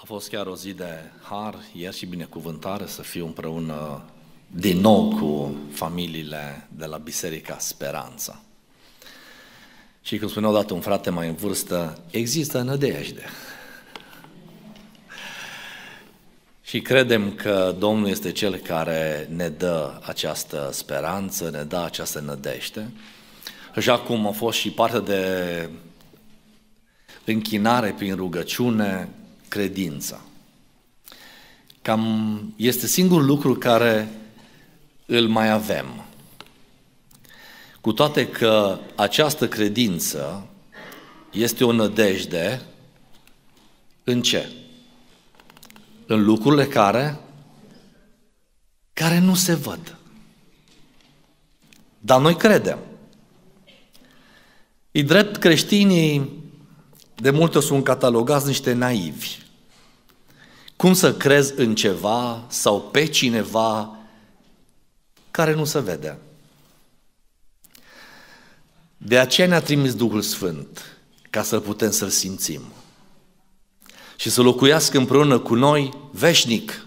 A fost chiar o zi de har, ieri și binecuvântare să fiu împreună din nou cu familiile de la Biserica Speranța. Și cum spunea odată un frate mai în vârstă, există nădejde. Și credem că Domnul este Cel care ne dă această speranță, ne dă această nădejde. Așa cum a fost și parte de închinare prin rugăciune, credința. Cam este singurul lucru care îl mai avem. Cu toate că această credință este o nădejde în ce? În lucrurile care care nu se văd. Dar noi credem. E drept creștinii de multe sunt catalogați niște naivi. Cum să crezi în ceva sau pe cineva care nu se vede? De aceea ne-a trimis Duhul Sfânt, ca să putem să-L simțim și să locuiască împreună cu noi veșnic.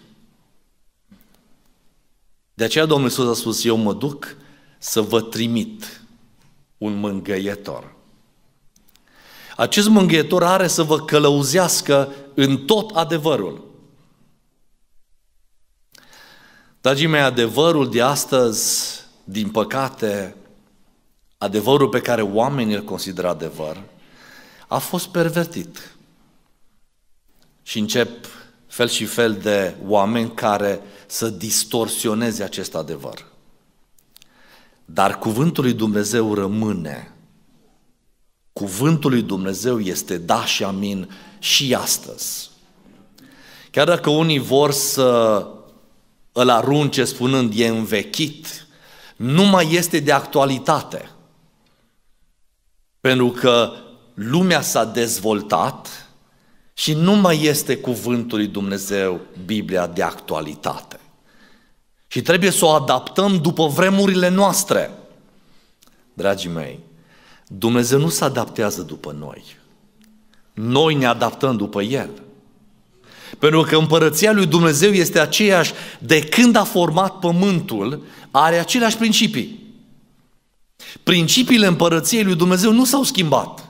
De aceea Domnul Iisus a spus, eu mă duc să vă trimit un mângăietor. Acest mângâietor are să vă călăuzească în tot adevărul. Dragii mei, adevărul de astăzi, din păcate, adevărul pe care oamenii îl consideră adevăr, a fost pervertit. Și încep fel și fel de oameni care să distorsioneze acest adevăr. Dar cuvântul lui Dumnezeu rămâne Cuvântul lui Dumnezeu este da și amin și astăzi. Chiar dacă unii vor să îl arunce spunând e învechit, nu mai este de actualitate. Pentru că lumea s-a dezvoltat și nu mai este cuvântul lui Dumnezeu, Biblia, de actualitate. Și trebuie să o adaptăm după vremurile noastre. Dragii mei, Dumnezeu nu se adaptează după noi. Noi ne adaptăm după El. Pentru că împărăția lui Dumnezeu este aceeași de când a format pământul, are aceleași principii. Principiile împărăției lui Dumnezeu nu s-au schimbat.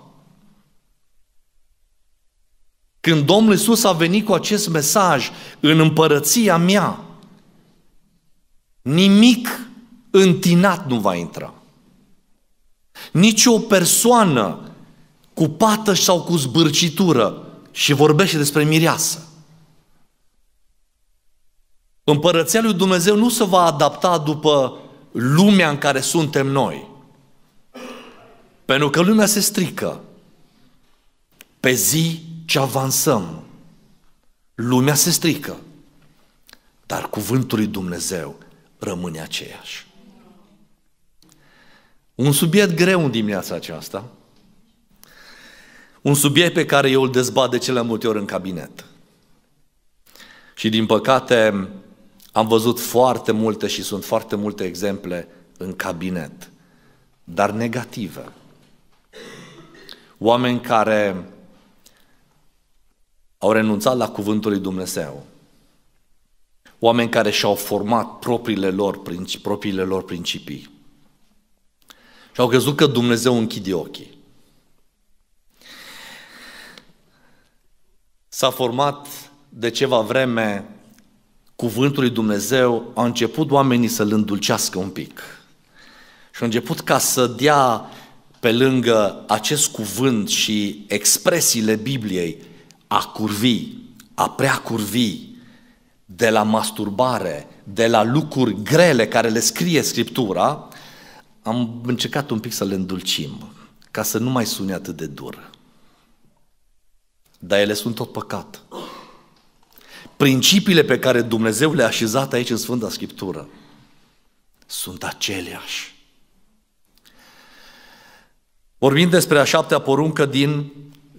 Când Domnul Iisus a venit cu acest mesaj în împărăția mea, nimic întinat nu va intra. Nici o persoană cu pată sau cu zbârcitură și vorbește despre mireasă. Împărăția lui Dumnezeu nu se va adapta după lumea în care suntem noi. Pentru că lumea se strică. Pe zi ce avansăm, lumea se strică. Dar cuvântul lui Dumnezeu rămâne aceeași. Un subiect greu în dimineața aceasta, un subiect pe care eu îl dezbat de cele multe ori în cabinet. Și din păcate am văzut foarte multe și sunt foarte multe exemple în cabinet, dar negative. Oameni care au renunțat la cuvântul lui Dumnezeu. Oameni care și-au format propriile lor, propriile lor principii. Și au crezut că Dumnezeu închide ochii. S-a format de ceva vreme cuvântul lui Dumnezeu, a început oamenii să-L îndulcească un pic. Și au început ca să dea pe lângă acest cuvânt și expresiile Bibliei, a curvi, a prea curvi, de la masturbare, de la lucruri grele care le scrie Scriptura, am încercat un pic să le îndulcim, ca să nu mai sune atât de dur. Dar ele sunt tot păcat. Principiile pe care Dumnezeu le-a așezat aici în Sfânta Scriptură sunt aceleași. Vorbim despre a șaptea poruncă din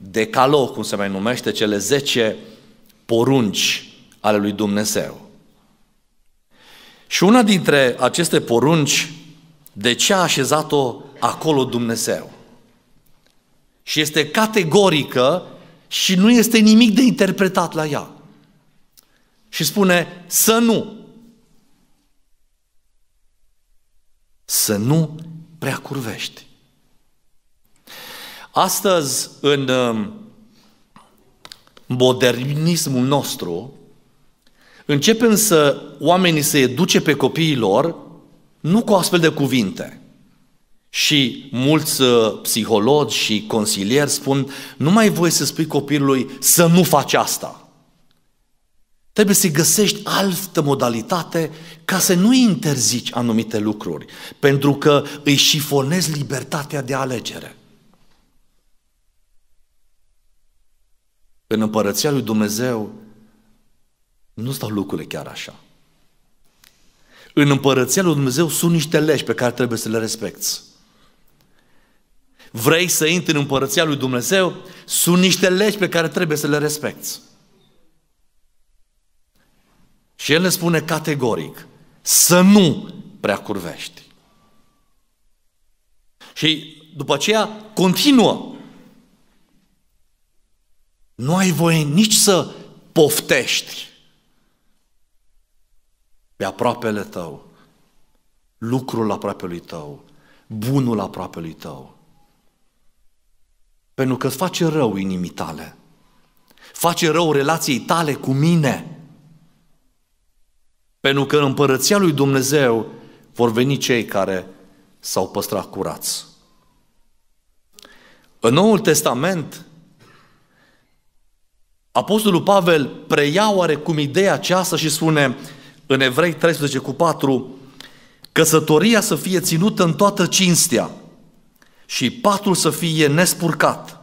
Decalo, cum se mai numește, cele zece porunci ale lui Dumnezeu. Și una dintre aceste porunci de ce a așezat-o acolo Dumnezeu? Și este categorică și nu este nimic de interpretat la ea. Și spune să nu. Să nu prea curvești. Astăzi, în um, modernismul nostru, începem să oamenii să educe pe copiii lor nu cu astfel de cuvinte. Și mulți uh, psihologi și consilieri spun, nu mai voi să spui copilului să nu faci asta. Trebuie să găsești altă modalitate ca să nu interzici anumite lucruri, pentru că îi șifonezi libertatea de alegere. În împărăția lui Dumnezeu nu stau lucrurile chiar așa. În împărăția lui Dumnezeu sunt niște legi pe care trebuie să le respecti. Vrei să intri în împărăția lui Dumnezeu? Sunt niște legi pe care trebuie să le respecti. Și el ne spune categoric să nu prea curvești. Și după aceea continuă. Nu ai voie nici să poftești pe aproapele tău, lucrul aproapelui tău, bunul aproapelui tău. Pentru că îți face rău inimii tale. Face rău relației tale cu mine. Pentru că în împărăția lui Dumnezeu vor veni cei care s-au păstrat curați. În Noul Testament, Apostolul Pavel preia oarecum ideea aceasta și spune în Evrei 13 cu 4, căsătoria să fie ținută în toată cinstea și patul să fie nespurcat,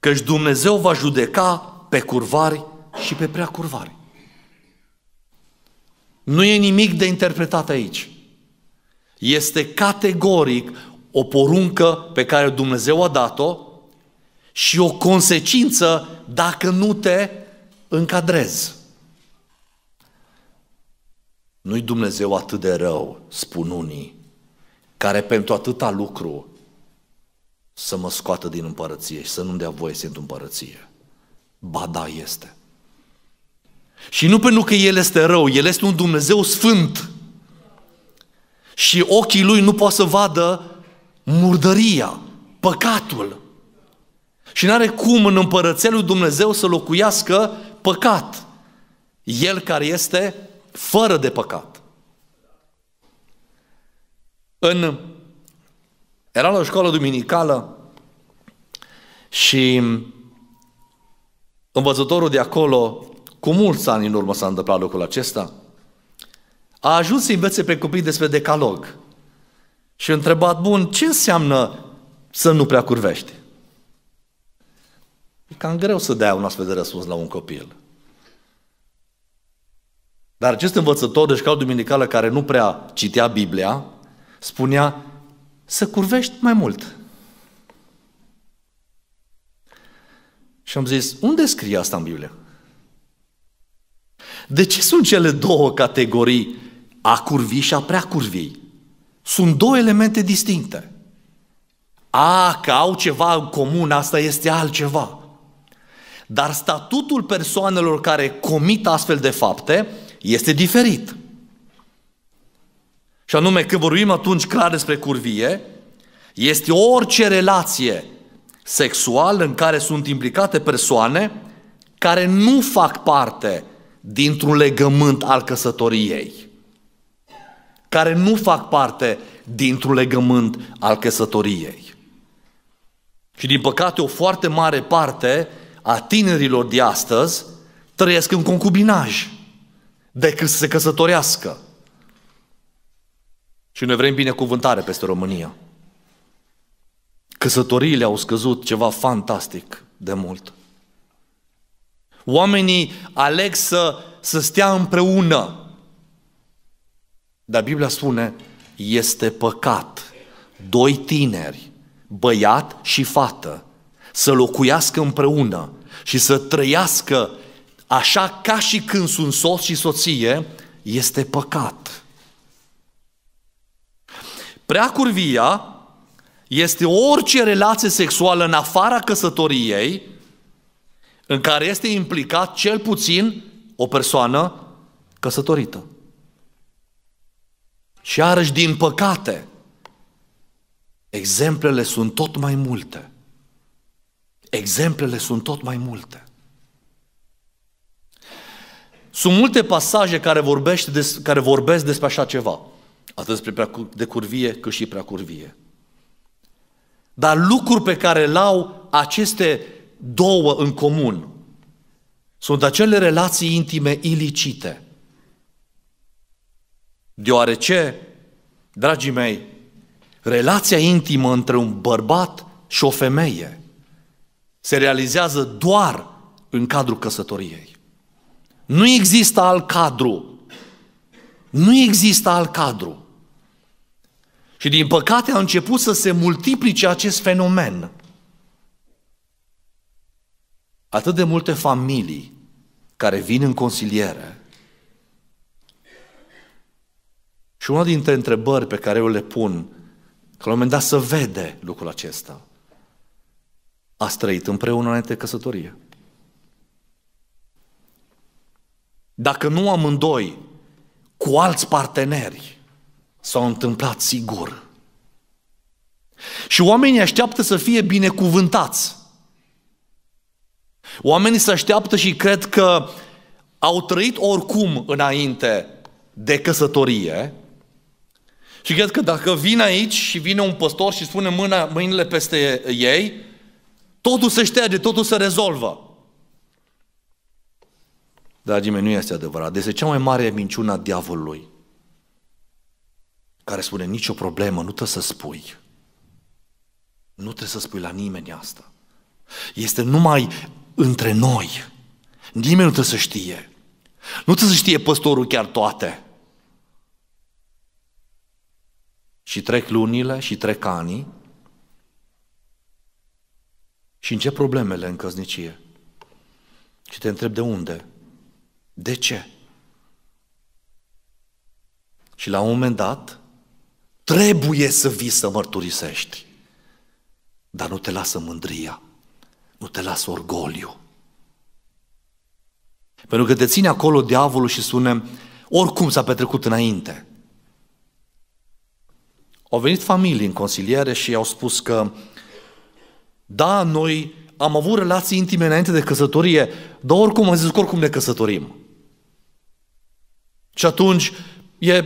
căci Dumnezeu va judeca pe curvari și pe prea curvari. Nu e nimic de interpretat aici. Este categoric o poruncă pe care Dumnezeu a dat-o și o consecință dacă nu te încadrezi. Nu-i Dumnezeu atât de rău, spun unii, care pentru atâta lucru să mă scoată din împărăție și să nu-mi dea voie să intru împărăție. Ba da, este. Și nu pentru că El este rău, El este un Dumnezeu sfânt. Și ochii Lui nu pot să vadă murdăria, păcatul. Și nu are cum în împărăția lui Dumnezeu să locuiască păcat. El care este fără de păcat. În, era la o școală duminicală și învățătorul de acolo, cu mulți ani în urmă s-a întâmplat lucrul acesta, a ajuns să învețe pe copii despre decalog. Și a întrebat, bun, ce înseamnă să nu prea curvești? E cam greu să dea un astfel de răspuns la un copil. Dar acest învățător de școală duminicală care nu prea citea Biblia, spunea să curvești mai mult. Și am zis, unde scrie asta în Biblie? De ce sunt cele două categorii, a curvi și a prea curvi? Sunt două elemente distincte. A, că au ceva în comun, asta este altceva. Dar statutul persoanelor care comit astfel de fapte este diferit. Și anume, când vorbim atunci clar despre curvie, este orice relație sexuală în care sunt implicate persoane care nu fac parte dintr-un legământ al căsătoriei. Care nu fac parte dintr-un legământ al căsătoriei. Și din păcate o foarte mare parte a tinerilor de astăzi trăiesc în concubinaj decât să se căsătorească. Și noi vrem binecuvântare peste România. Căsătoriile au scăzut ceva fantastic de mult. Oamenii aleg să, să stea împreună. Dar Biblia spune, este păcat doi tineri, băiat și fată, să locuiască împreună și să trăiască așa ca și când sunt soț și soție, este păcat. Prea curvia este orice relație sexuală în afara căsătoriei în care este implicat cel puțin o persoană căsătorită. Și iarăși, din păcate, exemplele sunt tot mai multe. Exemplele sunt tot mai multe. Sunt multe pasaje care, vorbește des, care vorbesc despre așa ceva, atât despre de curvie cât și prea curvie. Dar lucruri pe care le au aceste două în comun sunt acele relații intime ilicite. Deoarece, dragii mei, relația intimă între un bărbat și o femeie se realizează doar în cadrul căsătoriei. Nu există alt cadru. Nu există alt cadru. Și din păcate a început să se multiplice acest fenomen. Atât de multe familii care vin în consiliere. Și una dintre întrebări pe care eu le pun, că la un moment dat să vede lucrul acesta. a trăit împreună înainte de căsătorie? dacă nu amândoi, cu alți parteneri, s-au întâmplat sigur. Și oamenii așteaptă să fie binecuvântați. Oamenii se așteaptă și cred că au trăit oricum înainte de căsătorie, și cred că dacă vin aici și vine un păstor și spune mâna, mâinile peste ei, totul se șterge, totul se rezolvă. Dragii mei, nu este adevărat. Deci cea mai mare minciună a diavolului care spune nicio problemă, nu trebuie să spui. Nu trebuie să spui la nimeni asta. Este numai între noi. Nimeni nu trebuie să știe. Nu trebuie să știe păstorul chiar toate. Și trec lunile și trec anii și încep problemele în căsnicie. Și te întreb de unde? De ce? Și la un moment dat, trebuie să vii să mărturisești. Dar nu te lasă mândria, nu te lasă orgoliu. Pentru că te ține acolo diavolul și spune, oricum s-a petrecut înainte. Au venit familii în consiliere și au spus că da, noi am avut relații intime înainte de căsătorie, dar oricum am zis că oricum ne căsătorim. Și atunci e,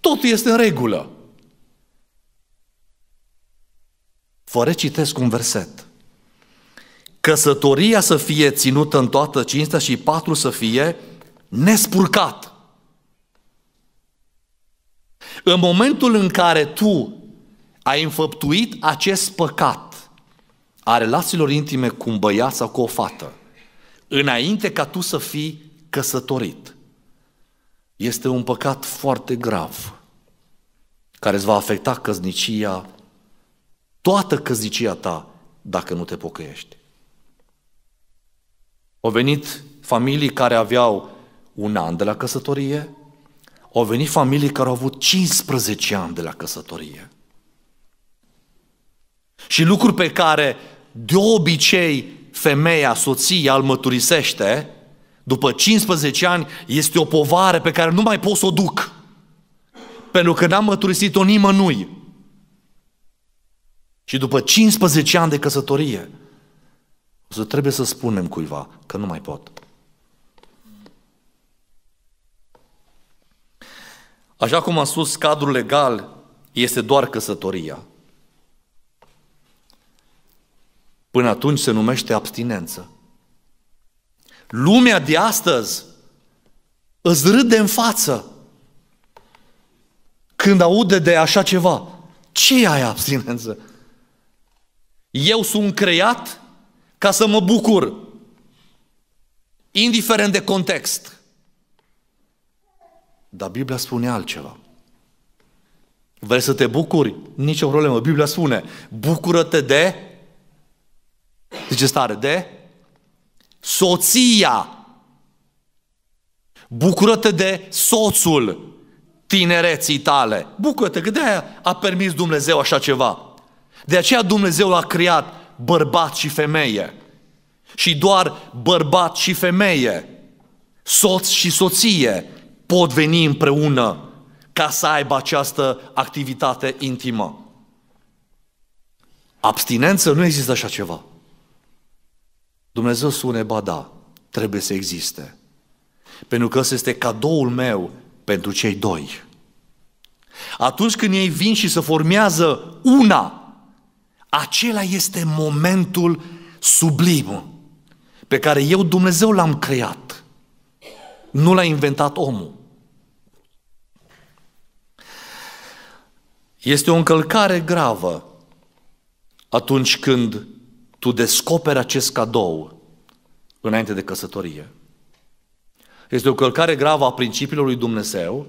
totul este în regulă. Vă recitesc un verset. Căsătoria să fie ținută în toată cinstea și patru să fie nespurcat. În momentul în care tu ai înfăptuit acest păcat a relațiilor intime cu un băiat sau cu o fată, înainte ca tu să fii căsătorit, este un păcat foarte grav care îți va afecta căznicia, toată căznicia ta, dacă nu te pocăiești. Au venit familii care aveau un an de la căsătorie, au venit familii care au avut 15 ani de la căsătorie. Și lucruri pe care de obicei femeia, soția îl măturisește, după 15 ani, este o povară pe care nu mai pot să o duc. Pentru că n-am măturisit-o nimănui. Și după 15 ani de căsătorie, o să trebuie să spunem cuiva că nu mai pot. Așa cum am spus, cadrul legal este doar căsătoria. Până atunci se numește abstinență. Lumea de astăzi îți râde în față când aude de așa ceva. Ce ai abstinență? Eu sunt creat ca să mă bucur, indiferent de context. Dar Biblia spune altceva. Vrei să te bucuri? Nici o problemă. Biblia spune, bucură-te de... Zice stare, de soția. Bucură-te de soțul tinereții tale. Bucură-te că de-aia a permis Dumnezeu așa ceva. De aceea Dumnezeu a creat bărbat și femeie. Și doar bărbat și femeie, soț și soție pot veni împreună ca să aibă această activitate intimă. Abstinență nu există așa ceva. Dumnezeu spune, ba da, trebuie să existe. Pentru că ăsta este cadoul meu pentru cei doi. Atunci când ei vin și se formează una, acela este momentul sublim pe care eu, Dumnezeu, l-am creat. Nu l-a inventat omul. Este o încălcare gravă atunci când tu descoperi acest cadou înainte de căsătorie. Este o călcare gravă a principiilor lui Dumnezeu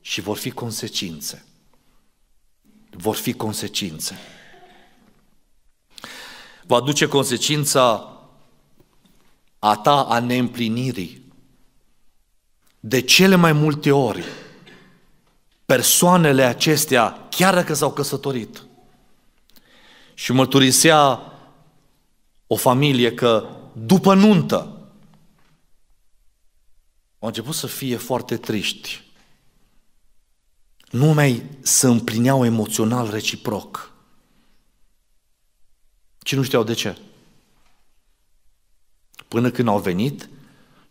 și vor fi consecințe. Vor fi consecințe. Va duce consecința a ta a neîmplinirii. De cele mai multe ori, persoanele acestea, chiar dacă s-au căsătorit, și mărturisea o familie că după nuntă au început să fie foarte triști. Nu mai se împlineau emoțional reciproc. Și nu știau de ce. Până când au venit,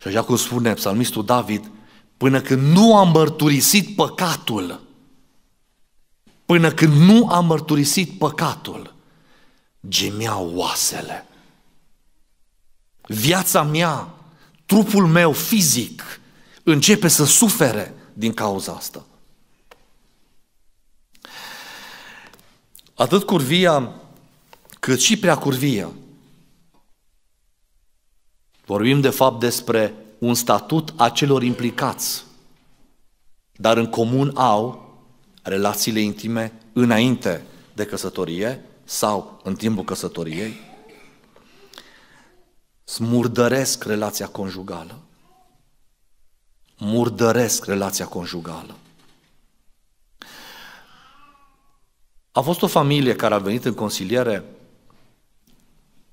și așa cum spune psalmistul David, până când nu am mărturisit păcatul, până când nu am mărturisit păcatul, gemeau oasele viața mea, trupul meu fizic începe să sufere din cauza asta. Atât curvia cât și prea curvia. Vorbim de fapt despre un statut a celor implicați, dar în comun au relațiile intime înainte de căsătorie sau în timpul căsătoriei, smurdăresc relația conjugală. Murdăresc relația conjugală. A fost o familie care a venit în consiliere.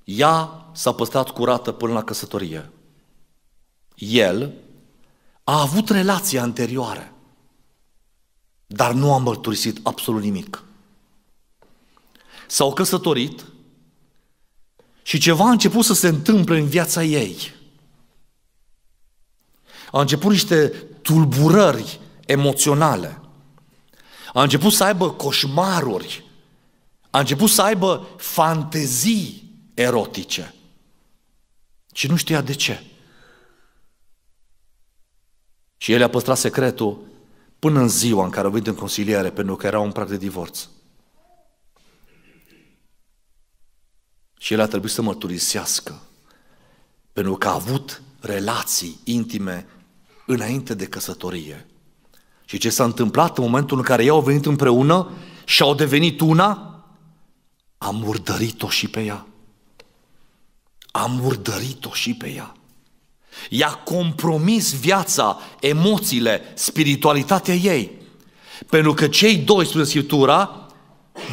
Ea s-a păstrat curată până la căsătorie. El a avut relații anterioare, dar nu a mărturisit absolut nimic. S-au căsătorit, și ceva a început să se întâmple în viața ei. A început niște tulburări emoționale. A început să aibă coșmaruri. A început să aibă fantezii erotice. Și nu știa de ce. Și el a păstrat secretul până în ziua în care a venit în consiliere, pentru că era un prag de divorț. Și el a trebuit să mărturisească, pentru că a avut relații intime înainte de căsătorie. Și ce s-a întâmplat în momentul în care ei au venit împreună și au devenit una, a murdărit-o și pe ea. A murdărit-o și pe ea. I-a compromis viața, emoțiile, spiritualitatea ei. Pentru că cei doi, spune Scriptura,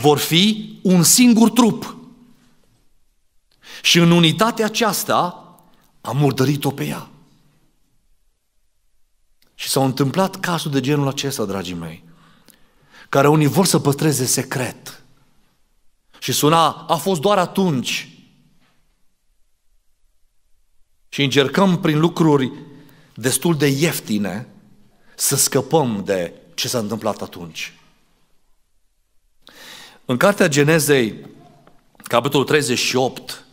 vor fi un singur trup. Și în unitatea aceasta a murdărit-o pe ea. Și s-au întâmplat cazul de genul acesta, dragii mei, care unii vor să păstreze secret. Și suna, a fost doar atunci. Și încercăm prin lucruri destul de ieftine să scăpăm de ce s-a întâmplat atunci. În cartea Genezei, capitolul 38,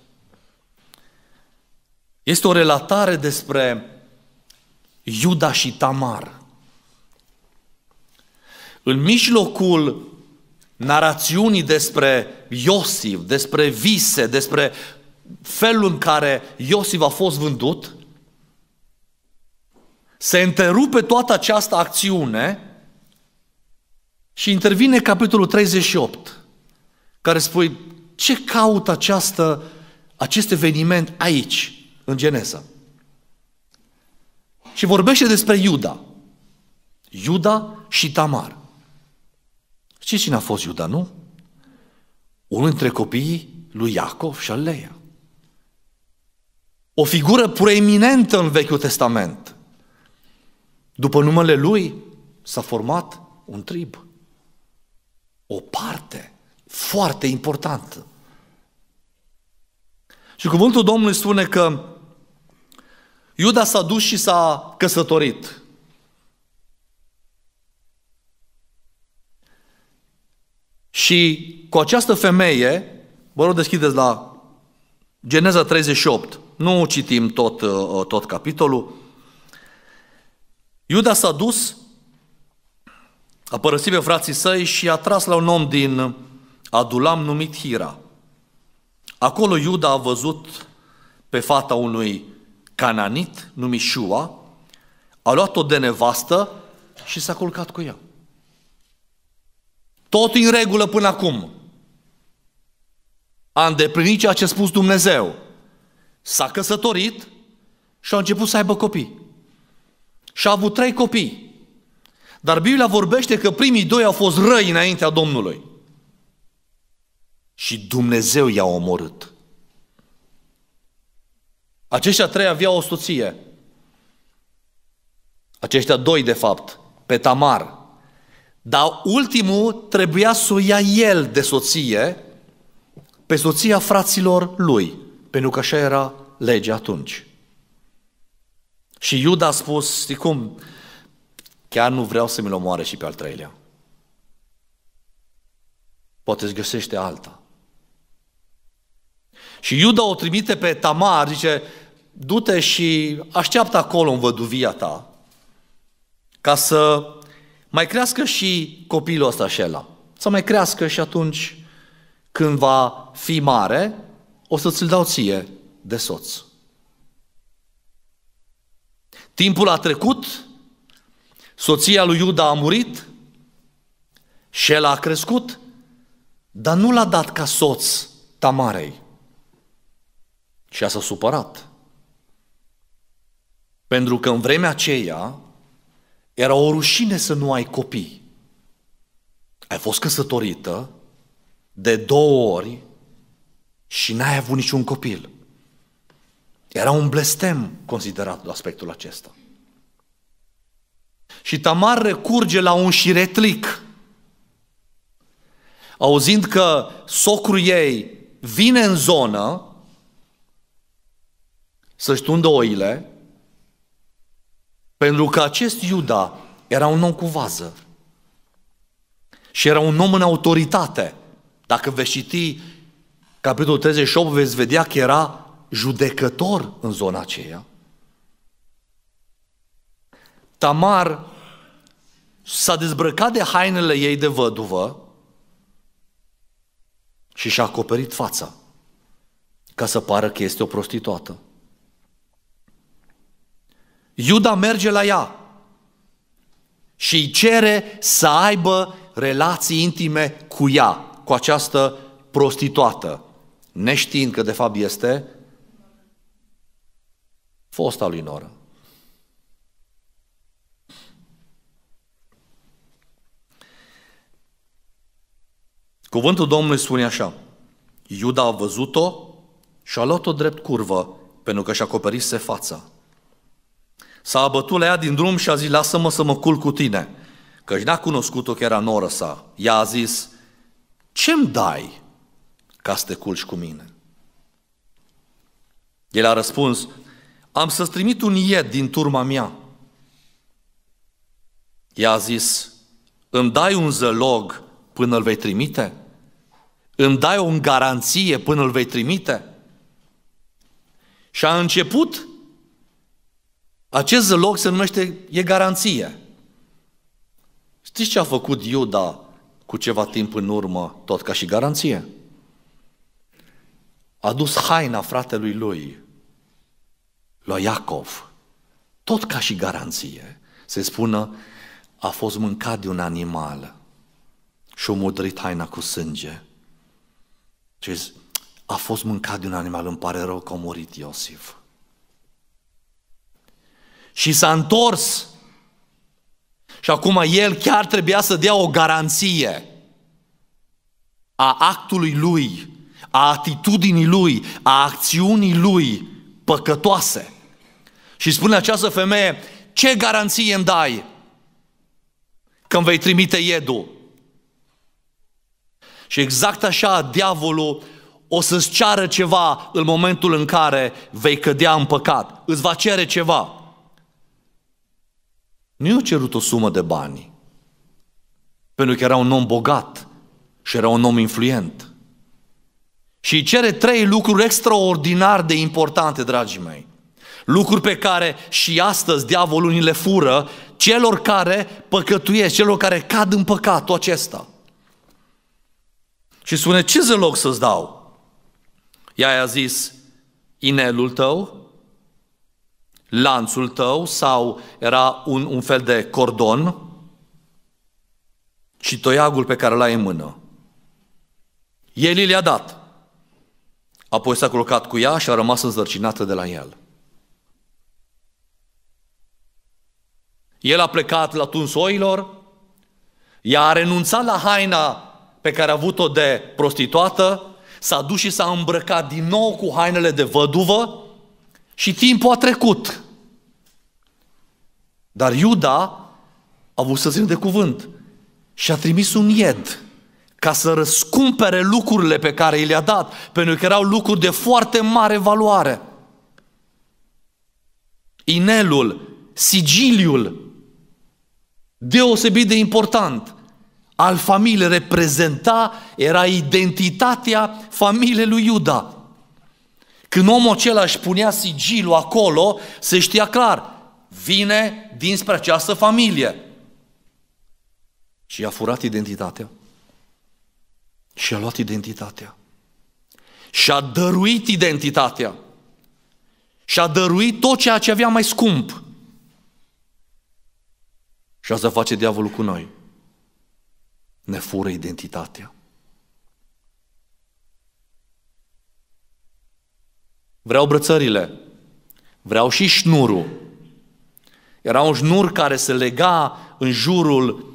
este o relatare despre Iuda și Tamar. În mijlocul narațiunii despre Iosif, despre vise, despre felul în care Iosif a fost vândut, se întrerupe toată această acțiune și intervine capitolul 38, care spui ce caută această, acest eveniment aici? în Genesa. Și vorbește despre Iuda. Iuda și Tamar. Știți cine a fost Iuda, nu? Unul dintre copiii lui Iacov și al Leia. O figură proeminentă în Vechiul Testament. După numele lui s-a format un trib. O parte foarte importantă. Și cuvântul Domnului spune că Iuda s-a dus și s-a căsătorit. Și cu această femeie, vă rog deschideți la Geneza 38, nu citim tot, uh, uh, tot capitolul, Iuda s-a dus, a părăsit pe frații săi și a tras la un om din Adulam numit Hira. Acolo Iuda a văzut pe fata unui cananit numit Shua, a luat-o de nevastă și s-a culcat cu ea. Tot în regulă până acum. A îndeplinit ceea ce a spus Dumnezeu. S-a căsătorit și a început să aibă copii. Și a avut trei copii. Dar Biblia vorbește că primii doi au fost răi înaintea Domnului. Și Dumnezeu i-a omorât. Aceștia trei aveau o soție. Aceștia doi, de fapt, pe Tamar. Dar ultimul trebuia să o ia el de soție pe soția fraților lui, pentru că așa era legea atunci. Și Iuda a spus, știi cum, chiar nu vreau să mi-l omoare și pe al treilea. Poate îți găsește alta. Și Iuda o trimite pe Tamar, zice, du-te și așteaptă acolo în văduvia ta ca să mai crească și copilul ăsta ăla. Să mai crească și atunci când va fi mare, o să ți-l dau ție de soț. Timpul a trecut, soția lui Iuda a murit, el a crescut, dar nu l-a dat ca soț Tamarei. Și a s-a supărat. Pentru că în vremea aceea era o rușine să nu ai copii. Ai fost căsătorită de două ori și n-ai avut niciun copil. Era un blestem considerat aspectul acesta. Și Tamar recurge la un șiretlic. Auzind că socrul ei vine în zonă să-și tundă oile, pentru că acest Iuda era un om cu vază. Și era un om în autoritate. Dacă veți citi capitolul 38, veți vedea că era judecător în zona aceea. Tamar s-a dezbrăcat de hainele ei de văduvă și și-a acoperit fața ca să pară că este o prostituată. Iuda merge la ea și îi cere să aibă relații intime cu ea, cu această prostituată, neștiind că de fapt este fosta lui Noră. Cuvântul Domnului spune așa, Iuda a văzut-o și a luat-o drept curvă, pentru că și-a acoperise fața. S-a abătut la ea din drum și a zis, lasă-mă să mă culc cu tine. Căci n-a cunoscut-o că era noră sa. Ea a zis, ce-mi dai ca să te culci cu mine? El a răspuns, am să-ți trimit un ied din turma mea. Ea a zis, îmi dai un zălog până îl vei trimite? Îmi dai o garanție până îl vei trimite? Și a început acest loc se numește, e garanție. Știți ce a făcut Iuda cu ceva timp în urmă, tot ca și garanție? A dus haina fratelui lui, lui Iacov, tot ca și garanție. Se spună, a fost mâncat de un animal și-a mudrit haina cu sânge. Și a fost mâncat de un animal, îmi pare rău că a murit Iosif și s-a întors. Și acum el chiar trebuia să dea o garanție a actului lui, a atitudinii lui, a acțiunii lui păcătoase. Și spune această femeie, ce garanție îmi dai când vei trimite iedul? Și exact așa diavolul o să-ți ceară ceva în momentul în care vei cădea în păcat. Îți va cere ceva. Nu i-a cerut o sumă de bani, pentru că era un om bogat și era un om influent. Și îi cere trei lucruri extraordinar de importante, dragii mei. Lucruri pe care și astăzi diavolul ni le fură celor care păcătuiesc, celor care cad în păcatul acesta. Și spune, ce zăloc să-ți dau? Ea i-a zis, inelul tău, lanțul tău sau era un, un fel de cordon, ci toiagul pe care l-ai în mână. El i le-a dat. Apoi s-a culcat cu ea și a rămas înzărcinată de la el. El a plecat la tuns oilor, ea a renunțat la haina pe care a avut-o de prostituată, s-a dus și s-a îmbrăcat din nou cu hainele de văduvă, și timpul a trecut. Dar Iuda a avut să țină de cuvânt și a trimis un ied ca să răscumpere lucrurile pe care i le-a dat, pentru că erau lucruri de foarte mare valoare. Inelul, sigiliul, deosebit de important, al familiei reprezenta, era identitatea familiei lui Iuda. Când omul acela își punea sigilul acolo, se știa clar, vine dinspre această familie. Și a furat identitatea. Și a luat identitatea. Și a dăruit identitatea. Și a dăruit tot ceea ce avea mai scump. Și asta face diavolul cu noi. Ne fură identitatea. Vreau brățările. Vreau și șnurul. Era un șnur care se lega în jurul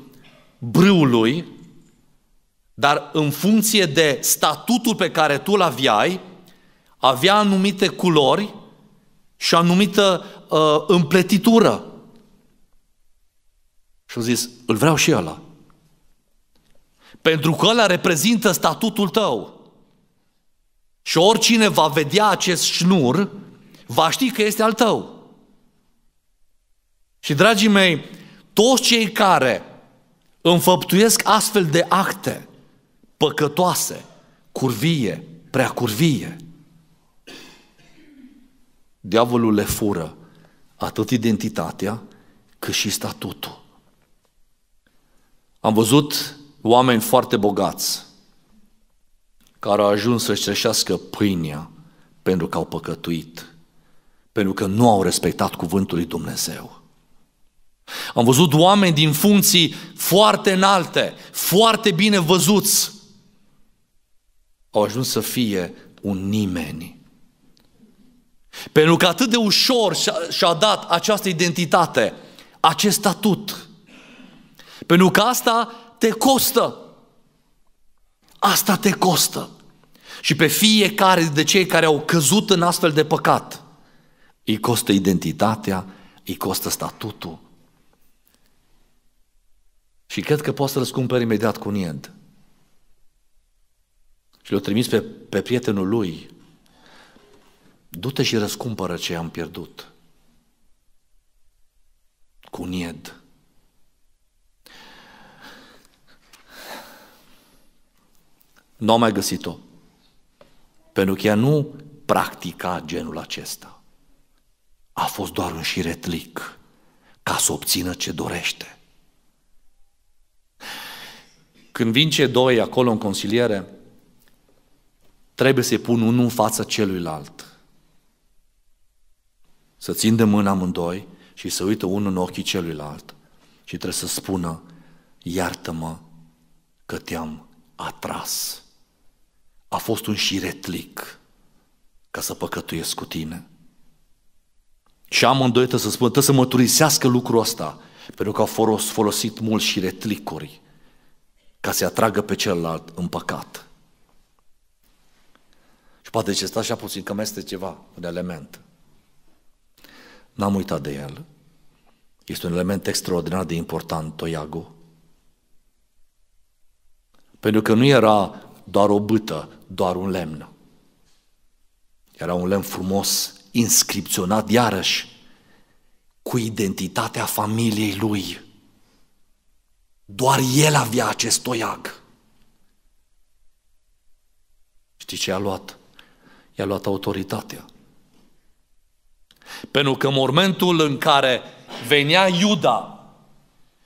brâului, dar în funcție de statutul pe care tu îl aveai, avea anumite culori și anumită uh, împletitură. Și au zis, îl vreau și ăla. Pentru că ăla reprezintă statutul tău. Și oricine va vedea acest șnur, va ști că este al tău. Și dragii mei, toți cei care înfăptuiesc astfel de acte păcătoase, curvie, prea curvie, diavolul le fură atât identitatea cât și statutul. Am văzut oameni foarte bogați, care au ajuns să-și cerșească pâinea pentru că au păcătuit, pentru că nu au respectat cuvântul lui Dumnezeu. Am văzut oameni din funcții foarte înalte, foarte bine văzuți, au ajuns să fie un nimeni. Pentru că atât de ușor și-a dat această identitate, acest statut. Pentru că asta te costă. Asta te costă. Și pe fiecare de cei care au căzut în astfel de păcat, îi costă identitatea, îi costă statutul. Și cred că poți să răscumperi imediat cu un Și l o trimis pe, pe prietenul lui. Du-te și răscumpără ce am pierdut. Cu un Nu am mai găsit-o pentru că ea nu practica genul acesta. A fost doar un șiretlic ca să obțină ce dorește. Când vin cei doi acolo în consiliere, trebuie să-i pun unul în fața celuilalt. Să țin de mână amândoi și să uită unul în ochii celuilalt și trebuie să spună, iartă-mă că te-am atras a fost un șiretlic ca să păcătuiesc cu tine. Și amândoi trebuie să, spun, să măturisească lucrul ăsta, pentru că au folosit mult și retlicuri ca să atragă pe celălalt în păcat. Și poate ce stai așa puțin, că mai este ceva, un element. N-am uitat de el. Este un element extraordinar de important, toiagul. Pentru că nu era doar o bâtă, doar un lemn. Era un lemn frumos, inscripționat iarăși cu identitatea familiei lui. Doar el avea acest toiag. Știi ce a luat? I-a luat autoritatea. Pentru că în momentul în care venea Iuda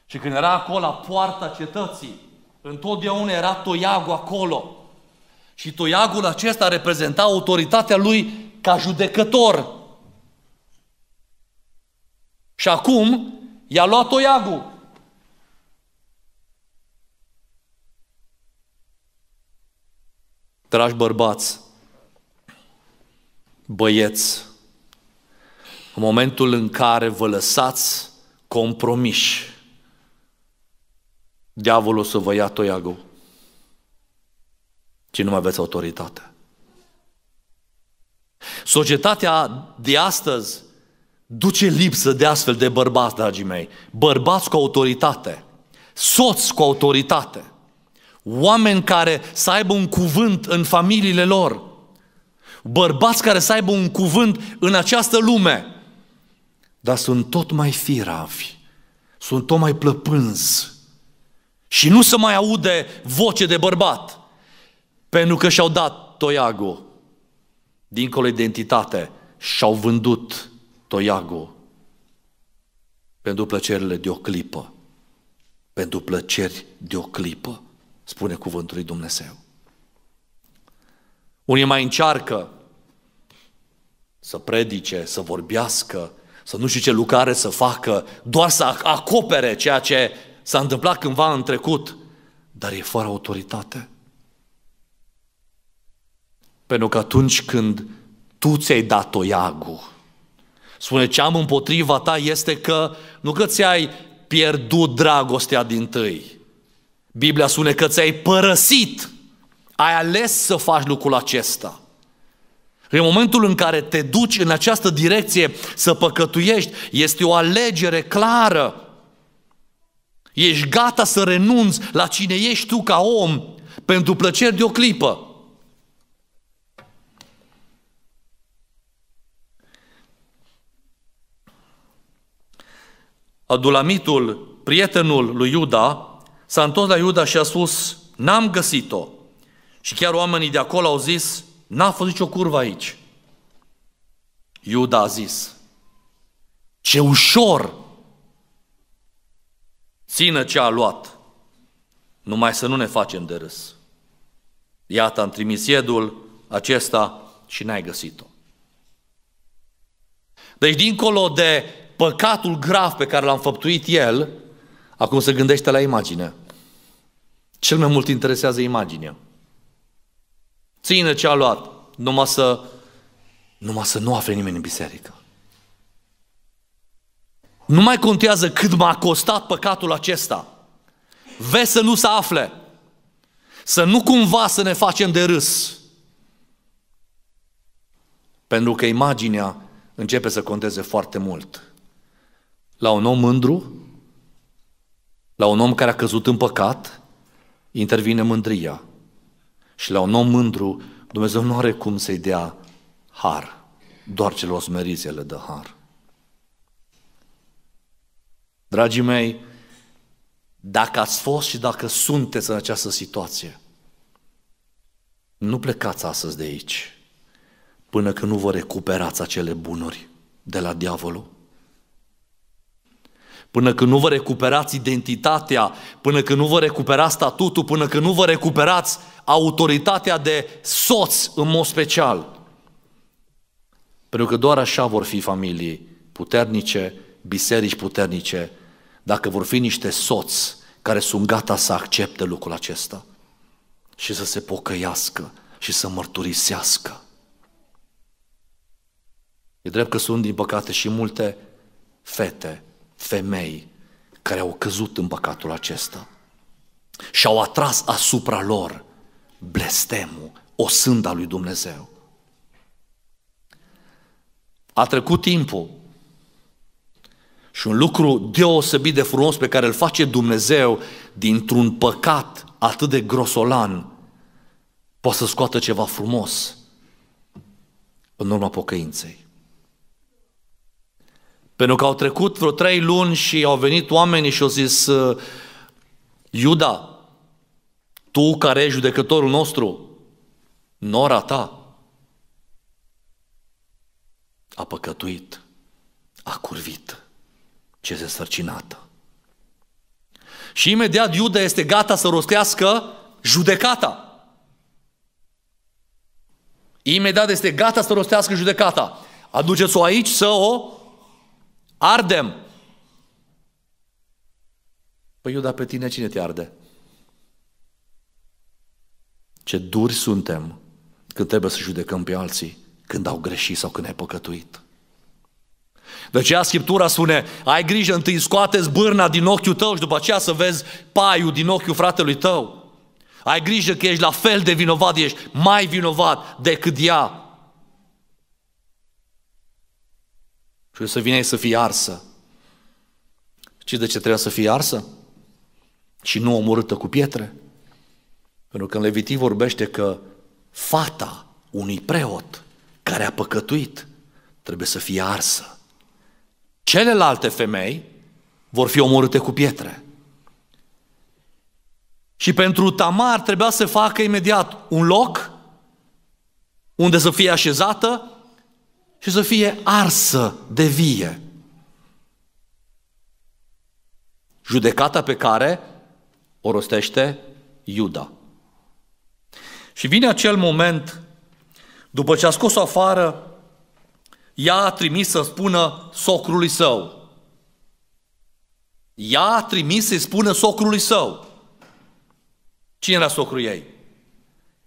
și când era acolo la poarta cetății, Întotdeauna era toiagul acolo. Și toiagul acesta reprezenta autoritatea lui ca judecător. Și acum i-a luat toiagul. Dragi bărbați, băieți, în momentul în care vă lăsați compromiși, diavolul să vă ia toiagul, ci nu mai aveți autoritate. Societatea de astăzi duce lipsă de astfel de bărbați, dragii mei. Bărbați cu autoritate, soți cu autoritate, oameni care să aibă un cuvânt în familiile lor, bărbați care să aibă un cuvânt în această lume, dar sunt tot mai firavi, sunt tot mai plăpânzi, și nu se mai aude voce de bărbat, pentru că și-au dat toiago, Dincolo identitate, și-au vândut toiago pentru plăcerile de o clipă. Pentru plăceri de o clipă, spune cuvântul lui Dumnezeu. Unii mai încearcă să predice, să vorbească, să nu știu ce lucrare să facă, doar să acopere ceea ce s-a întâmplat cândva în trecut, dar e fără autoritate. Pentru că atunci când tu ți-ai dat toiagul, spune ce am împotriva ta este că nu că ți-ai pierdut dragostea din tâi. Biblia spune că ți-ai părăsit, ai ales să faci lucrul acesta. În momentul în care te duci în această direcție să păcătuiești, este o alegere clară. Ești gata să renunți la cine ești tu ca om pentru plăceri de o clipă. Adulamitul, prietenul lui Iuda, s-a întors la Iuda și a spus, n-am găsit-o. Și chiar oamenii de acolo au zis, n-a fost nicio curvă aici. Iuda a zis, ce ușor țină ce a luat, numai să nu ne facem de râs. Iată, am trimis iedul acesta și n-ai găsit-o. Deci, dincolo de păcatul grav pe care l-a făptuit el, acum se gândește la imagine. Cel mai mult interesează imaginea. Ține ce a luat, numai să, numai să nu afle nimeni în biserică. Nu mai contează cât m-a costat păcatul acesta. Vezi să nu se afle. Să nu cumva să ne facem de râs. Pentru că imaginea începe să conteze foarte mult. La un om mândru, la un om care a căzut în păcat, intervine mândria. Și la un om mândru, Dumnezeu nu are cum să-i dea har. Doar celor smeriți le dă har. Dragii mei, dacă ați fost și dacă sunteți în această situație, nu plecați astăzi de aici până când nu vă recuperați acele bunuri de la diavolul. Până când nu vă recuperați identitatea, până când nu vă recuperați statutul, până când nu vă recuperați autoritatea de soț în mod special. Pentru că doar așa vor fi familii puternice, biserici puternice dacă vor fi niște soți care sunt gata să accepte lucrul acesta și să se pocăiască și să mărturisească. E drept că sunt, din păcate, și multe fete, femei, care au căzut în păcatul acesta și au atras asupra lor blestemul, o sânda lui Dumnezeu. A trecut timpul, și un lucru deosebit de frumos pe care îl face Dumnezeu dintr-un păcat atât de grosolan, poate să scoată ceva frumos în urma pocăinței. Pentru că au trecut vreo trei luni și au venit oamenii și au zis, ă, Iuda, tu care ești judecătorul nostru, nora ta a păcătuit, a curvit ce se sărcinată. Și imediat Iuda este gata să rostească judecata. Imediat este gata să rostească judecata. Aduceți-o aici să o ardem. Păi Iuda, pe tine cine te arde? Ce duri suntem când trebuie să judecăm pe alții când au greșit sau când ai păcătuit. De deci aceea Scriptura spune, ai grijă, întâi scoateți bârna din ochiul tău și după aceea să vezi paiul din ochiul fratelui tău. Ai grijă că ești la fel de vinovat, ești mai vinovat decât ea. Și să vinei să fii arsă. Și de ce trebuie să fii arsă? Și nu omorâtă cu pietre? Pentru că în Levitii vorbește că fata unui preot care a păcătuit trebuie să fie arsă. Celelalte femei vor fi omorâte cu pietre. Și pentru Tamar trebuia să facă imediat un loc unde să fie așezată și să fie arsă de vie. Judecata pe care o rostește Iuda. Și vine acel moment, după ce a scos-o afară ea a trimis să spună socrului său. Ea a trimis să-i spună socrului său. Cine era socrul ei?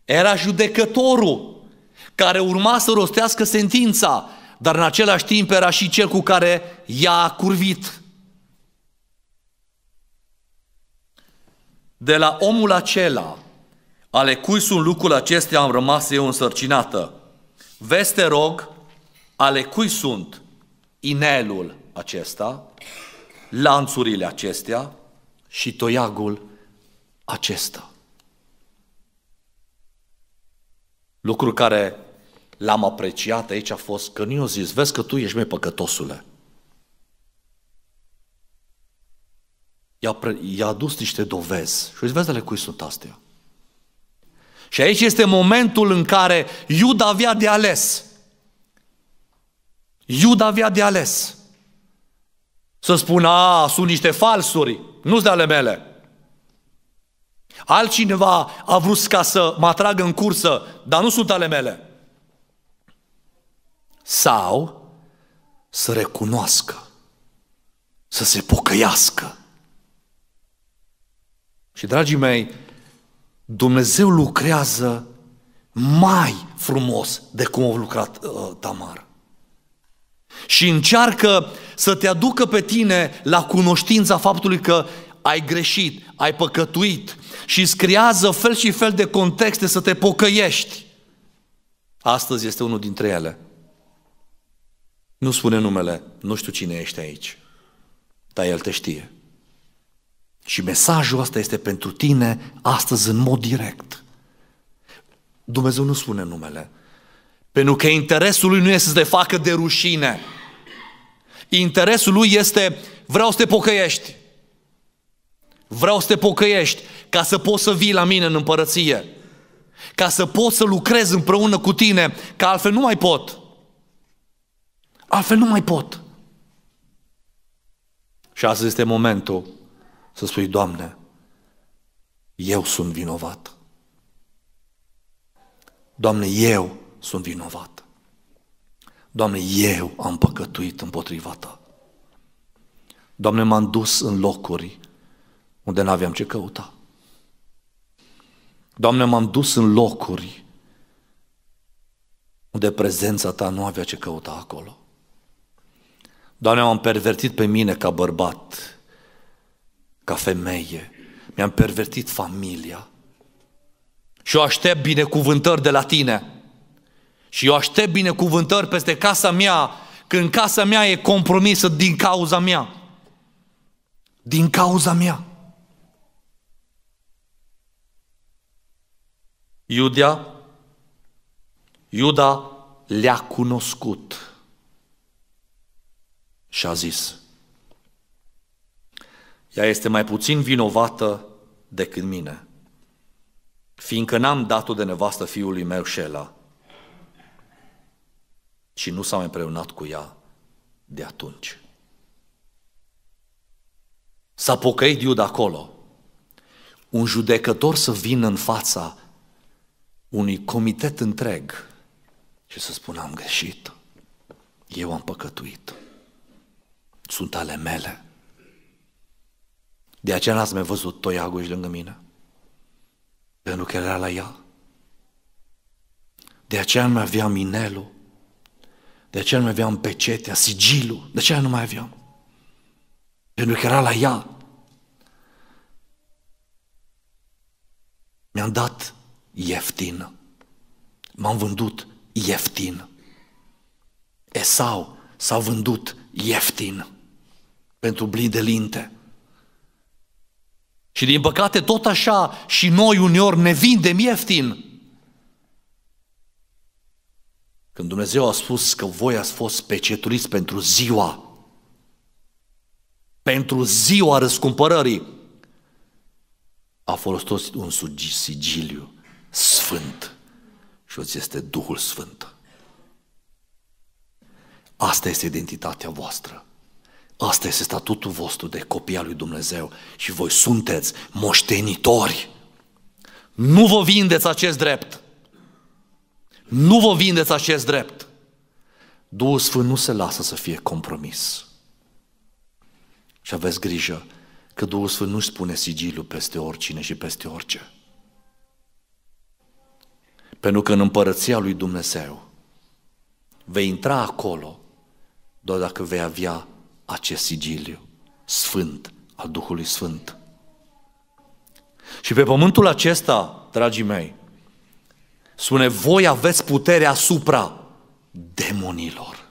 Era judecătorul care urma să rostească sentința, dar în același timp era și cel cu care ea a curvit. De la omul acela, ale cui sunt lucrul acestea, am rămas eu însărcinată. Veste rog, ale cui sunt inelul acesta, lanțurile acestea și toiagul acesta. Lucru care l-am apreciat aici a fost că nu i zis, vezi că tu ești mai păcătosule. I-a, pre- i-a adus niște dovezi și vezi ale cui sunt astea. Și aici este momentul în care Iuda avea de ales. Iuda avea de ales. Să spună, a, sunt niște falsuri, nu sunt ale mele. Altcineva a vrut ca să mă atragă în cursă, dar nu sunt ale mele. Sau să recunoască, să se pocăiască. Și, dragii mei, Dumnezeu lucrează mai frumos de cum a lucrat uh, Tamar și încearcă să te aducă pe tine la cunoștința faptului că ai greșit, ai păcătuit și scriază fel și fel de contexte să te pocăiești. Astăzi este unul dintre ele. Nu spune numele, nu știu cine ești aici, dar El te știe. Și mesajul ăsta este pentru tine astăzi în mod direct. Dumnezeu nu spune numele, pentru că interesul lui nu este să te facă de rușine. Interesul lui este, vreau să te pocăiești. Vreau să te pocăiești ca să poți să vii la mine în împărăție. Ca să pot să lucrez împreună cu tine, că altfel nu mai pot. Altfel nu mai pot. Și astăzi este momentul să spui, Doamne, eu sunt vinovat. Doamne, eu sunt vinovat. Doamne, eu am păcătuit împotriva Ta. Doamne, m-am dus în locuri unde n-aveam ce căuta. Doamne, m-am dus în locuri unde prezența Ta nu avea ce căuta acolo. Doamne, m-am pervertit pe mine ca bărbat, ca femeie, mi-am pervertit familia și eu aștept binecuvântări de la Tine. Și eu aștept binecuvântări peste casa mea când casa mea e compromisă din cauza mea. Din cauza mea. Iudia, Iuda le-a cunoscut și a zis, ea este mai puțin vinovată decât mine, fiindcă n-am dat-o de nevastă fiului meu Shela și nu s-au împreunat cu ea de atunci. S-a pocăit Iuda acolo. Un judecător să vină în fața unui comitet întreg și să spună am greșit, eu am păcătuit, sunt ale mele. De aceea n-ați mai văzut toiaguși lângă mine, pentru că era la ea. De aceea nu mai avea minelul, de aceea nu mai aveam pecetea, sigilul. De aceea nu mai aveam. Pentru că era la ea. Mi-am dat ieftin. M-am vândut ieftin. Esau s-a vândut ieftin pentru blidelinte. de linte. Și din păcate tot așa și noi uneori ne vindem ieftin. Când Dumnezeu a spus că voi ați fost pecetuliți pentru ziua, pentru ziua răscumpărării, a folosit un sigiliu sfânt și o este Duhul Sfânt. Asta este identitatea voastră. Asta este statutul vostru de copii al lui Dumnezeu și voi sunteți moștenitori. Nu vă vindeți acest drept. Nu vă vindeți acest drept. Duhul Sfânt nu se lasă să fie compromis. Și aveți grijă că Duhul Sfânt nu spune sigiliul peste oricine și peste orice. Pentru că în împărăția lui Dumnezeu vei intra acolo doar dacă vei avea acest sigiliu sfânt al Duhului Sfânt. Și pe pământul acesta, dragii mei, Spune, voi aveți putere asupra demonilor.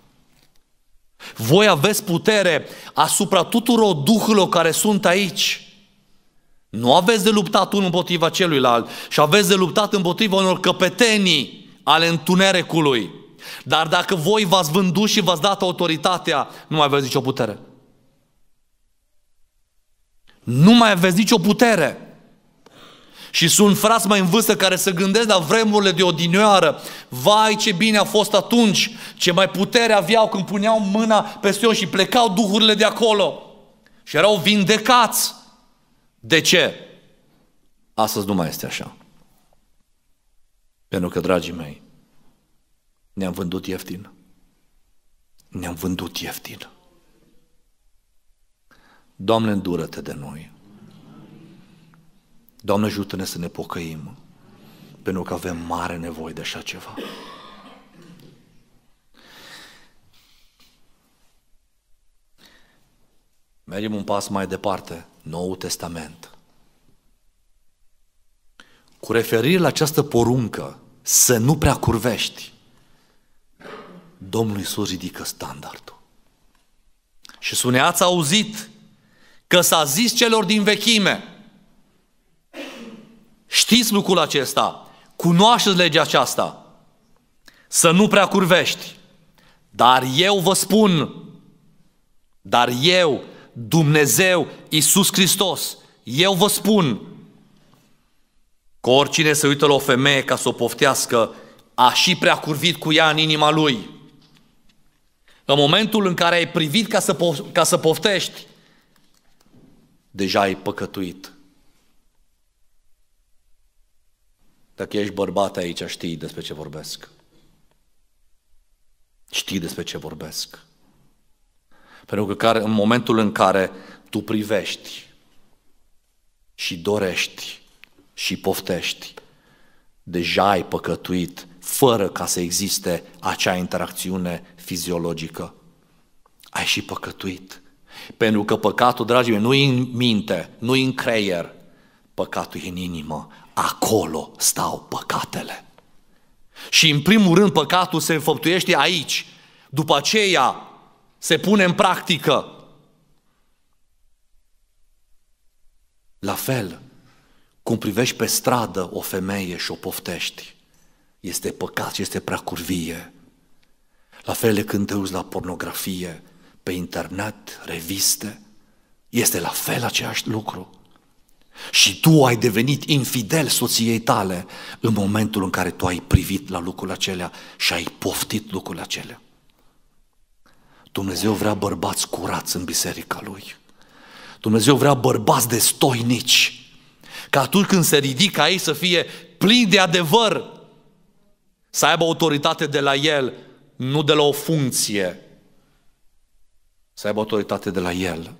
Voi aveți putere asupra tuturor duhurilor care sunt aici. Nu aveți de luptat unul împotriva celuilalt și aveți de luptat împotriva unor căpetenii ale întunericului. Dar dacă voi v-ați vândut și v-ați dat autoritatea, nu mai aveți nicio putere. Nu mai aveți nicio putere. Și sunt frați mai în vârstă care se gândesc la vremurile de odinioară. Vai, ce bine a fost atunci! Ce mai putere aveau când puneau mâna pe Sion și plecau duhurile de acolo. Și erau vindecați. De ce? Astăzi nu mai este așa. Pentru că, dragii mei, ne-am vândut ieftin. Ne-am vândut ieftin. Doamne, îndură-te de noi. Doamne, ajută-ne să ne pocăim, pentru că avem mare nevoie de așa ceva. Mergem un pas mai departe, Noul Testament. Cu referire la această poruncă, să nu prea curvești, Domnul Iisus ridică standardul. Și spune, ați auzit că s-a zis celor din vechime, Știți lucrul acesta, cunoașteți legea aceasta, să nu prea curvești. Dar eu vă spun, dar eu, Dumnezeu, Iisus Hristos, eu vă spun că oricine se uită la o femeie ca să o poftească, a și prea curvit cu ea în inima lui. În momentul în care ai privit ca să, po- ca să poftești, deja ai păcătuit. Dacă ești bărbat aici, știi despre ce vorbesc. Știi despre ce vorbesc. Pentru că în momentul în care tu privești și dorești și poftești, deja ai păcătuit fără ca să existe acea interacțiune fiziologică. Ai și păcătuit. Pentru că păcatul, dragii mei, nu e în minte, nu e în creier. Păcatul e în inimă. Acolo stau păcatele. Și în primul rând păcatul se înfăptuiește aici. După aceea se pune în practică. La fel, cum privești pe stradă o femeie și o poftești, este păcat și este prea curvie. La fel când te uiți la pornografie, pe internet, reviste, este la fel aceeași lucru. Și tu ai devenit infidel soției tale în momentul în care tu ai privit la lucrurile acelea și ai poftit lucrurile acelea. Dumnezeu vrea bărbați curați în biserica Lui. Dumnezeu vrea bărbați destoinici. Ca atunci când se ridică ei să fie plini de adevăr, să aibă autoritate de la El, nu de la o funcție. Să aibă autoritate de la El,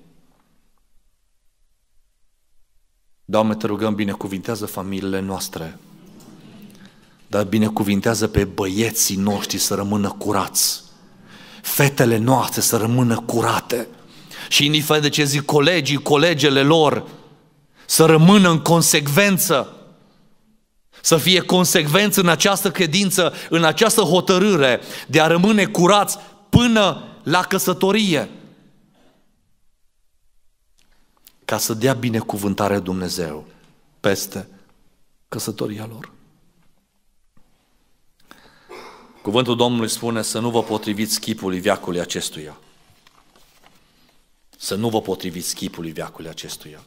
Doamne, te rugăm, binecuvintează familiile noastre, dar binecuvintează pe băieții noștri să rămână curați, fetele noastre să rămână curate și indiferent de ce zic colegii, colegele lor, să rămână în consecvență, să fie consecvenți în această credință, în această hotărâre de a rămâne curați până la căsătorie. ca să dea binecuvântare Dumnezeu peste căsătoria lor. Cuvântul Domnului spune să nu vă potriviți chipului viacului acestuia. Să nu vă potriviți chipului viacului acestuia.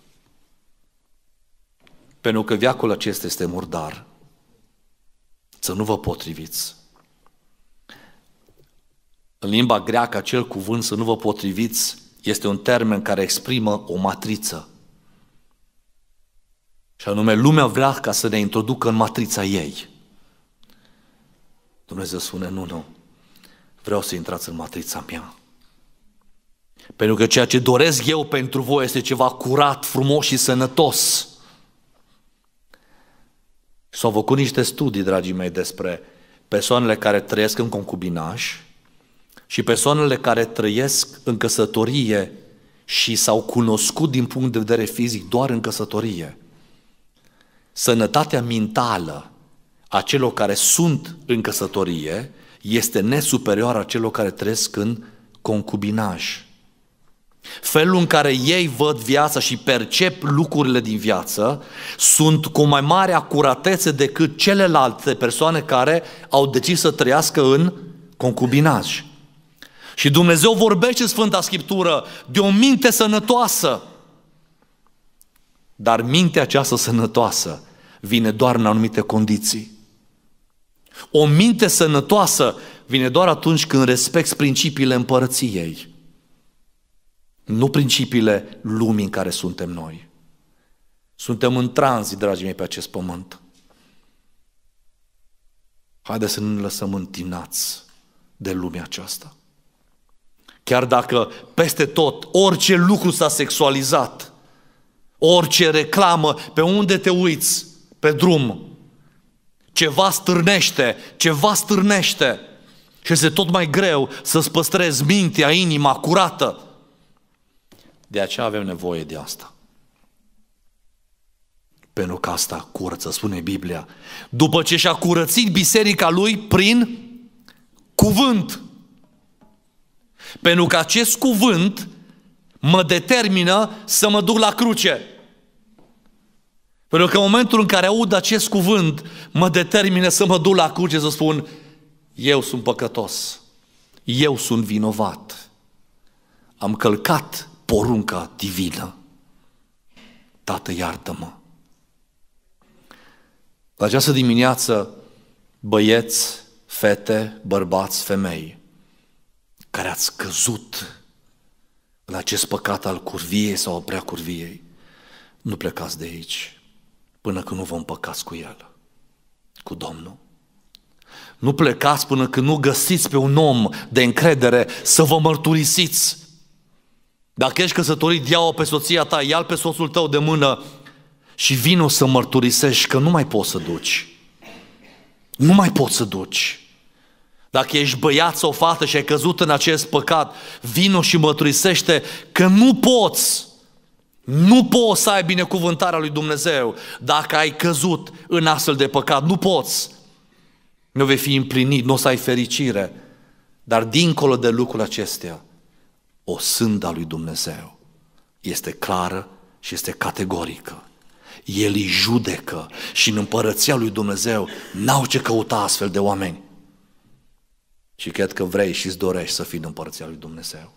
Pentru că viacul acesta este murdar. Să nu vă potriviți. În limba greacă acel cuvânt să nu vă potriviți este un termen care exprimă o matriță. Și anume, lumea vrea ca să ne introducă în matrița ei. Dumnezeu spune, nu, nu, vreau să intrați în matrița mea. Pentru că ceea ce doresc eu pentru voi este ceva curat, frumos și sănătos. S-au făcut niște studii, dragii mei, despre persoanele care trăiesc în concubinaj și persoanele care trăiesc în căsătorie și s-au cunoscut din punct de vedere fizic doar în căsătorie. Sănătatea mentală a celor care sunt în căsătorie este nesuperioară a celor care trăiesc în concubinaj. Felul în care ei văd viața și percep lucrurile din viață sunt cu mai mare acuratețe decât celelalte persoane care au decis să trăiască în concubinaj. Și Dumnezeu vorbește în Sfânta Scriptură de o minte sănătoasă. Dar mintea aceasta sănătoasă vine doar în anumite condiții. O minte sănătoasă vine doar atunci când respecti principiile împărăției, nu principiile lumii în care suntem noi. Suntem în tranzit, dragii mei, pe acest pământ. Haideți să nu ne lăsăm întinați de lumea aceasta. Chiar dacă peste tot orice lucru s-a sexualizat, orice reclamă, pe unde te uiți, pe drum, ceva stârnește, ceva stârnește. Și este tot mai greu să-ți păstrezi mintea, inima curată. De aceea avem nevoie de asta. Pentru că asta curăță, spune Biblia. După ce și-a curățit biserica lui prin cuvânt. Pentru că acest cuvânt mă determină să mă duc la cruce. Pentru că în momentul în care aud acest cuvânt, mă determină să mă duc la cruce, să spun, eu sunt păcătos, eu sunt vinovat, am călcat porunca divină. Tată, iartă-mă! La această dimineață, băieți, fete, bărbați, femei, care ați căzut în acest păcat al curviei sau a prea curviei, nu plecați de aici până când nu vom împăcați cu El, cu Domnul. Nu plecați până când nu găsiți pe un om de încredere să vă mărturisiți. Dacă ești căsătorit, ia-o pe soția ta, ia pe soțul tău de mână și vino să mărturisești că nu mai poți să duci. Nu mai poți să duci. Dacă ești băiat sau fată și ai căzut în acest păcat, vino și măturisește că nu poți. Nu poți să ai binecuvântarea lui Dumnezeu dacă ai căzut în astfel de păcat. Nu poți. Nu vei fi împlinit, nu o să ai fericire. Dar dincolo de lucrul acestea, o sânda lui Dumnezeu este clară și este categorică. El îi judecă și în împărăția lui Dumnezeu n-au ce căuta astfel de oameni. Și cred că vrei și îți dorești să fii în împărția lui Dumnezeu.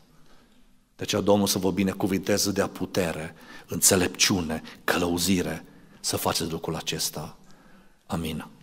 De aceea Domnul să vă binecuvinteze de a putere, înțelepciune, călăuzire să faceți lucrul acesta. Amin.